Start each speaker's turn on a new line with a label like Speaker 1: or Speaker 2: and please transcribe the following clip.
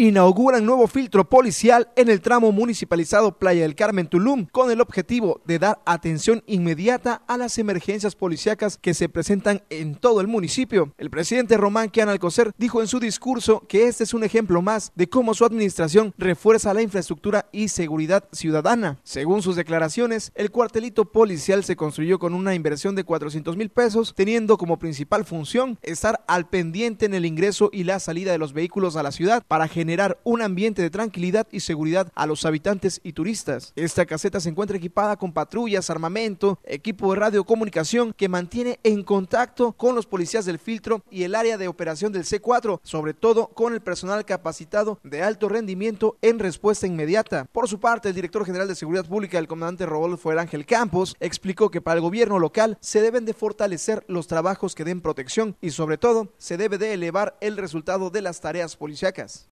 Speaker 1: inauguran nuevo filtro policial en el tramo municipalizado Playa del Carmen Tulum con el objetivo de dar atención inmediata a las emergencias policíacas que se presentan en todo el municipio. El presidente Román Kian Alcocer dijo en su discurso que este es un ejemplo más de cómo su administración refuerza la infraestructura y seguridad ciudadana. Según sus declaraciones, el cuartelito policial se construyó con una inversión de 400 mil pesos, teniendo como principal función estar al pendiente en el ingreso y la salida de los vehículos a la ciudad para generar un ambiente de tranquilidad y seguridad a los habitantes y turistas. Esta caseta se encuentra equipada con patrullas, armamento, equipo de radiocomunicación que mantiene en contacto con los policías del filtro y el área de operación del C4, sobre todo con el personal capacitado de alto rendimiento en respuesta inmediata. Por su parte, el director general de Seguridad Pública, el comandante Rodolfo Ángel Campos, explicó que para el gobierno local se deben de fortalecer los trabajos que den protección y sobre todo se debe de elevar el resultado de las tareas policíacas.